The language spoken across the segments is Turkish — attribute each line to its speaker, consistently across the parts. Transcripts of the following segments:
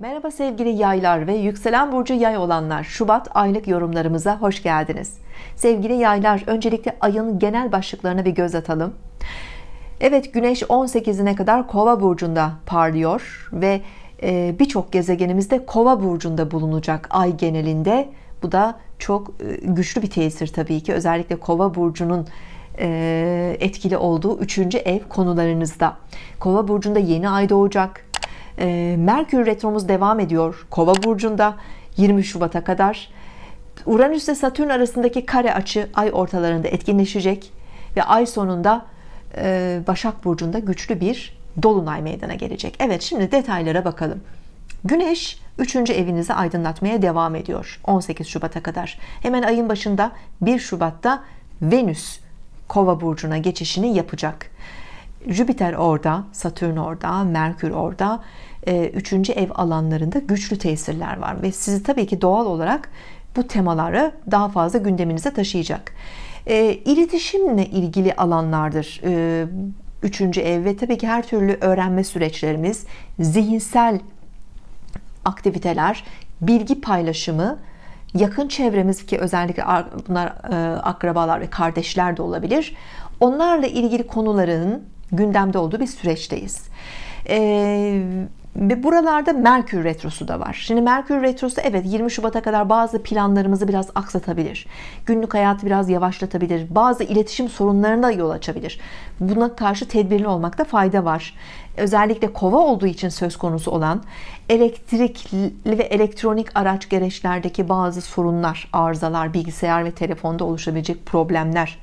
Speaker 1: Merhaba sevgili yaylar ve yükselen burcu yay olanlar Şubat aylık yorumlarımıza hoş geldiniz sevgili yaylar öncelikle ayın genel başlıklarına bir göz atalım Evet Güneş 18'ine kadar kova burcunda parlıyor ve e, birçok gezegenimizde kova burcunda bulunacak ay genelinde bu da çok e, güçlü bir tesir tabii ki özellikle kova burcunun e, etkili olduğu üçüncü ev konularınızda kova burcunda yeni ay doğacak ee, Merkür Retromuz devam ediyor Kova burcunda 20 Şubat'a kadar Uranüs ile Satürn arasındaki kare açı ay ortalarında etkinleşecek ve ay sonunda e, Başak burcunda güçlü bir dolunay meydana gelecek Evet şimdi detaylara bakalım Güneş 3. evinizi aydınlatmaya devam ediyor 18 Şubat'a kadar hemen ayın başında 1 Şubat'ta Venüs Kova burcuna geçişini yapacak Jüpiter orada, Satürn orada, Merkür orada e, üçüncü ev alanlarında güçlü tesirler var ve sizi tabii ki doğal olarak bu temaları daha fazla gündeminize taşıyacak. E, iletişimle ilgili alanlardır. E, üçüncü ev ve tabii ki her türlü öğrenme süreçlerimiz, zihinsel aktiviteler, bilgi paylaşımı, yakın çevremiz ki özellikle bunlar e, akrabalar ve kardeşler de olabilir. Onlarla ilgili konuların gündemde olduğu bir süreçteyiz. E, Buralarda Merkür Retrosu da var. Şimdi Merkür Retrosu evet 20 Şubat'a kadar bazı planlarımızı biraz aksatabilir. Günlük hayatı biraz yavaşlatabilir. Bazı iletişim sorunlarına yol açabilir. Buna karşı tedbirli olmakta fayda var. Özellikle kova olduğu için söz konusu olan elektrikli ve elektronik araç gereçlerdeki bazı sorunlar, arızalar, bilgisayar ve telefonda oluşabilecek problemler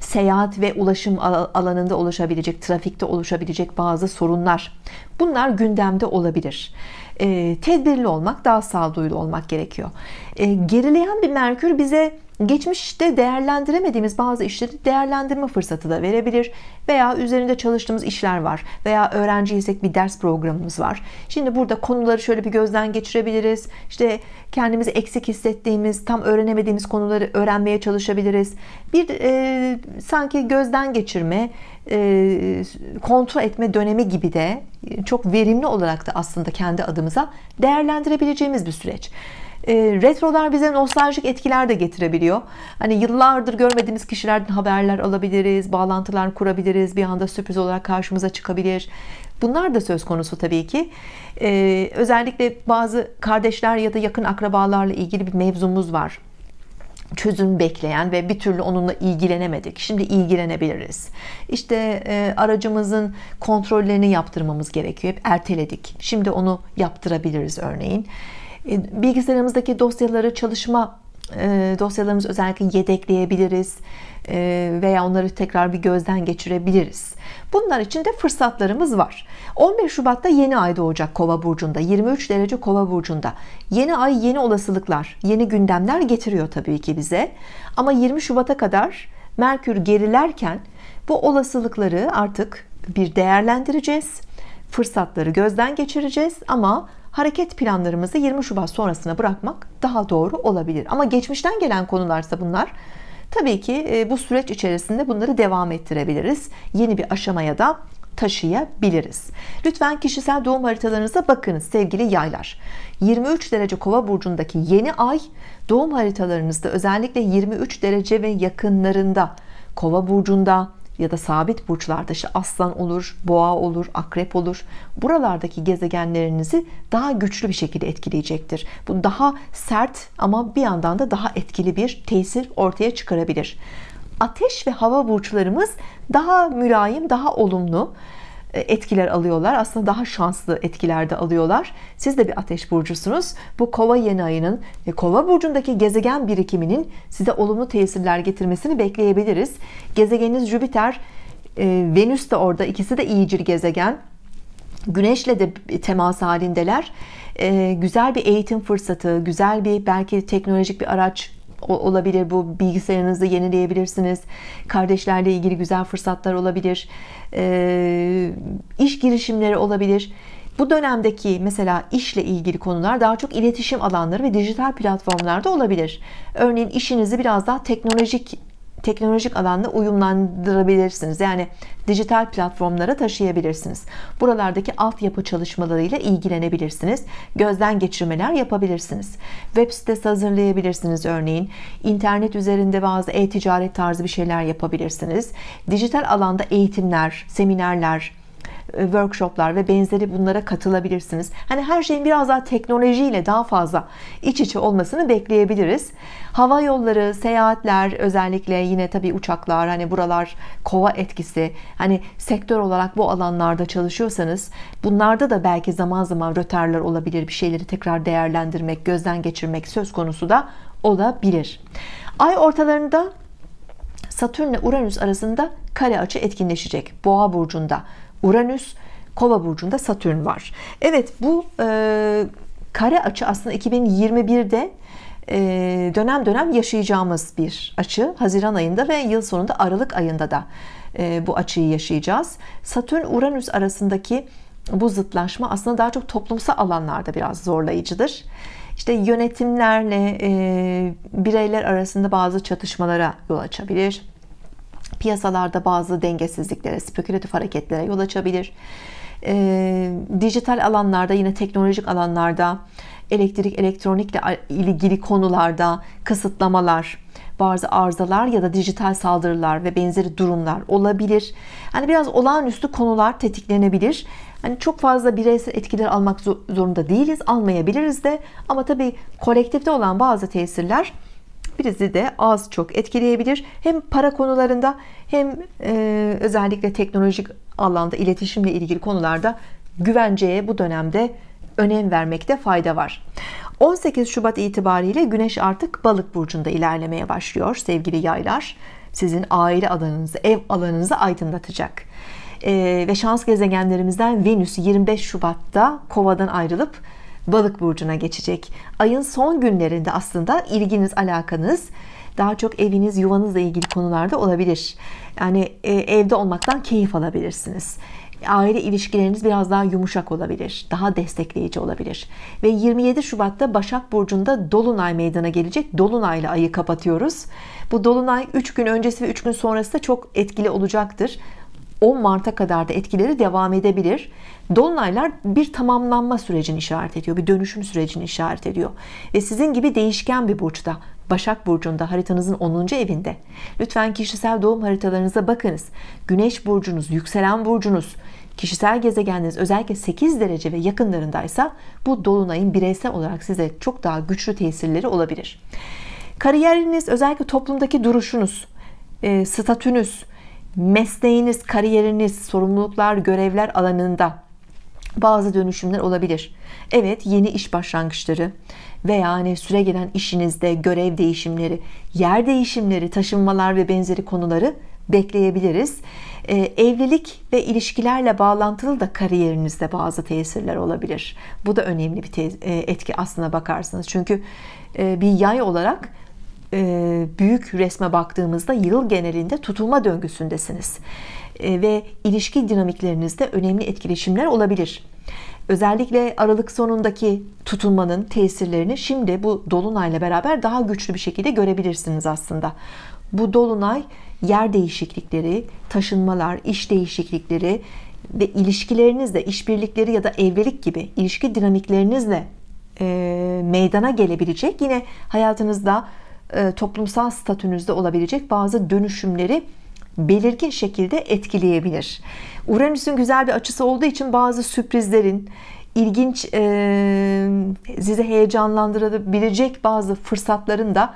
Speaker 1: seyahat ve ulaşım alanında oluşabilecek, trafikte oluşabilecek bazı sorunlar. Bunlar gündemde olabilir. E, tedbirli olmak, daha sağduyulu olmak gerekiyor. E, gerileyen bir Merkür bize geçmişte değerlendiremediğimiz bazı işleri değerlendirme fırsatı da verebilir veya üzerinde çalıştığımız işler var veya öğrenciysek bir ders programımız var. Şimdi burada konuları şöyle bir gözden geçirebiliriz. İşte kendimizi eksik hissettiğimiz, tam öğrenemediğimiz konuları öğrenmeye çalışabiliriz. Bir e, sanki gözden geçirme, e, kontrol etme dönemi gibi de çok verimli olarak da aslında kendi adımıza değerlendirebileceğimiz bir süreç. E, retrolar bize nostaljik etkiler de getirebiliyor. Hani yıllardır görmediğimiz kişilerden haberler alabiliriz, bağlantılar kurabiliriz, bir anda sürpriz olarak karşımıza çıkabilir. Bunlar da söz konusu tabii ki. E, özellikle bazı kardeşler ya da yakın akrabalarla ilgili bir mevzumuz var çözüm bekleyen ve bir türlü onunla ilgilenemedik. Şimdi ilgilenebiliriz. İşte e, aracımızın kontrollerini yaptırmamız gerekiyor. Hep erteledik. Şimdi onu yaptırabiliriz örneğin. E, bilgisayarımızdaki dosyaları çalışma e, dosyalarımızı özellikle yedekleyebiliriz e, veya onları tekrar bir gözden geçirebiliriz. Bunlar için de fırsatlarımız var. 15 Şubat'ta yeni ay doğacak Kova burcunda. 23 derece Kova burcunda. Yeni ay yeni olasılıklar, yeni gündemler getiriyor tabii ki bize. Ama 20 Şubat'a kadar Merkür gerilerken bu olasılıkları artık bir değerlendireceğiz. Fırsatları gözden geçireceğiz ama hareket planlarımızı 20 Şubat sonrasına bırakmak daha doğru olabilir. Ama geçmişten gelen konularsa bunlar tabii ki e, bu süreç içerisinde bunları devam ettirebiliriz. Yeni bir aşamaya da taşıyabiliriz. Lütfen kişisel doğum haritalarınıza bakınız sevgili yaylar. 23 derece kova burcundaki yeni ay doğum haritalarınızda özellikle 23 derece ve yakınlarında kova burcunda ya da sabit burçlarda işte aslan olur, boğa olur, akrep olur. Buralardaki gezegenlerinizi daha güçlü bir şekilde etkileyecektir. Bu daha sert ama bir yandan da daha etkili bir tesir ortaya çıkarabilir. Ateş ve hava burçlarımız daha mülayim, daha olumlu. E, etkiler alıyorlar. Aslında daha şanslı etkilerde alıyorlar. Siz de bir ateş burcusunuz. Bu kova yeni ayının ve kova burcundaki gezegen birikiminin size olumlu tesirler getirmesini bekleyebiliriz. Gezegeniniz Jüpiter, e, Venüs de orada. ikisi de iyicil gezegen. Güneşle de temas halindeler. E, güzel bir eğitim fırsatı, güzel bir belki teknolojik bir araç olabilir bu bilgisayarınızı yenileyebilirsiniz kardeşlerle ilgili güzel fırsatlar olabilir ee, iş girişimleri olabilir bu dönemdeki mesela işle ilgili konular daha çok iletişim alanları ve dijital platformlarda olabilir örneğin işinizi biraz daha teknolojik teknolojik alanda uyumlandırabilirsiniz. Yani dijital platformlara taşıyabilirsiniz. Buralardaki altyapı çalışmalarıyla ilgilenebilirsiniz. Gözden geçirmeler yapabilirsiniz. Web sitesi hazırlayabilirsiniz örneğin. internet üzerinde bazı e-ticaret tarzı bir şeyler yapabilirsiniz. Dijital alanda eğitimler, seminerler, e, workshoplar ve benzeri bunlara katılabilirsiniz. Hani her şeyin biraz daha teknolojiyle daha fazla iç içe olmasını bekleyebiliriz. Hava yolları, seyahatler özellikle yine tabii uçaklar hani buralar kova etkisi. Hani sektör olarak bu alanlarda çalışıyorsanız bunlarda da belki zaman zaman röterler olabilir. Bir şeyleri tekrar değerlendirmek, gözden geçirmek söz konusu da olabilir. Ay ortalarında Satürn ile Uranüs arasında kare açı etkinleşecek. Boğa burcunda. Uranüs, Kova burcunda Satürn var. Evet bu e, kare açı aslında 2021'de e, dönem dönem yaşayacağımız bir açı. Haziran ayında ve yıl sonunda Aralık ayında da e, bu açıyı yaşayacağız. Satürn Uranüs arasındaki bu zıtlaşma aslında daha çok toplumsal alanlarda biraz zorlayıcıdır. İşte yönetimlerle e, bireyler arasında bazı çatışmalara yol açabilir piyasalarda bazı dengesizliklere, spekülatif hareketlere yol açabilir. E, dijital alanlarda yine teknolojik alanlarda elektrik elektronikle ilgili konularda kısıtlamalar bazı arızalar ya da dijital saldırılar ve benzeri durumlar olabilir. Hani biraz olağanüstü konular tetiklenebilir. Hani çok fazla bireysel etkiler almak zorunda değiliz, almayabiliriz de ama tabii kolektifte olan bazı tesirler Hiçbirisi de az çok etkileyebilir. Hem para konularında hem e, özellikle teknolojik alanda iletişimle ilgili konularda güvenceye bu dönemde önem vermekte fayda var. 18 Şubat itibariyle Güneş artık Balık burcunda ilerlemeye başlıyor sevgili Yaylar. Sizin aile alanınızı, ev alanınızı aydınlatacak. Ee, ve şans gezegenlerimizden Venüs 25 Şubat'ta Kova'dan ayrılıp balık burcuna geçecek ayın son günlerinde aslında ilginiz alakanız daha çok eviniz yuvanızla ilgili konularda olabilir yani e, evde olmaktan keyif alabilirsiniz aile ilişkileriniz biraz daha yumuşak olabilir daha destekleyici olabilir ve 27 Şubat'ta Başak Burcu'nda Dolunay meydana gelecek Dolunay'la ayı kapatıyoruz bu Dolunay 3 gün öncesi ve 3 gün sonrası da çok etkili olacaktır 10 Mart'a kadar da etkileri devam edebilir. Dolunaylar bir tamamlanma sürecini işaret ediyor. Bir dönüşüm sürecini işaret ediyor. Ve sizin gibi değişken bir burçta. Başak Burcu'nda haritanızın 10. evinde. Lütfen kişisel doğum haritalarınıza bakınız. Güneş burcunuz, yükselen burcunuz, kişisel gezegeniniz özellikle 8 derece ve yakınlarındaysa bu dolunayın bireysel olarak size çok daha güçlü tesirleri olabilir. Kariyeriniz, özellikle toplumdaki duruşunuz, e, statünüz, mesleğiniz, kariyeriniz, sorumluluklar, görevler alanında bazı dönüşümler olabilir. Evet, yeni iş başlangıçları ve yani süre gelen işinizde görev değişimleri, yer değişimleri, taşınmalar ve benzeri konuları bekleyebiliriz. Ee, evlilik ve ilişkilerle bağlantılı da kariyerinizde bazı tesirler olabilir. Bu da önemli bir e, etki aslına bakarsınız Çünkü e, bir yay olarak e, büyük resme baktığımızda yıl genelinde tutulma döngüsündesiniz e, ve ilişki dinamiklerinizde önemli etkileşimler olabilir. Özellikle Aralık sonundaki tutulmanın tesirlerini şimdi bu dolunayla beraber daha güçlü bir şekilde görebilirsiniz aslında. Bu dolunay yer değişiklikleri, taşınmalar, iş değişiklikleri ve ilişkilerinizle, işbirlikleri ya da evlilik gibi ilişki dinamiklerinizle e, meydana gelebilecek. Yine hayatınızda e, toplumsal statünüzde olabilecek bazı dönüşümleri belirgin şekilde etkileyebilir. Uranüs'ün güzel bir açısı olduğu için bazı sürprizlerin ilginç e, sizi heyecanlandırabilecek bazı fırsatların da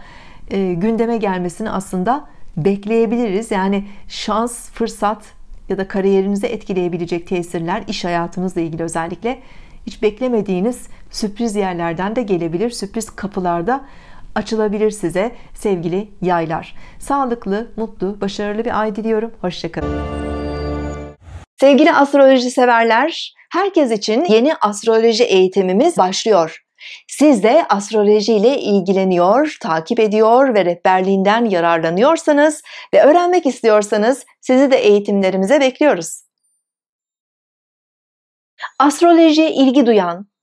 Speaker 1: e, gündeme gelmesini aslında bekleyebiliriz. Yani şans, fırsat ya da kariyerinize etkileyebilecek tesirler iş hayatınızla ilgili özellikle hiç beklemediğiniz sürpriz yerlerden de gelebilir. Sürpriz kapılarda açılabilir size sevgili yaylar. Sağlıklı, mutlu, başarılı bir ay diliyorum. Hoşçakalın. Sevgili astroloji severler, herkes için yeni astroloji eğitimimiz başlıyor. Siz de astroloji ile ilgileniyor, takip ediyor ve rehberliğinden yararlanıyorsanız ve öğrenmek istiyorsanız sizi de eğitimlerimize bekliyoruz. Astrolojiye ilgi duyan,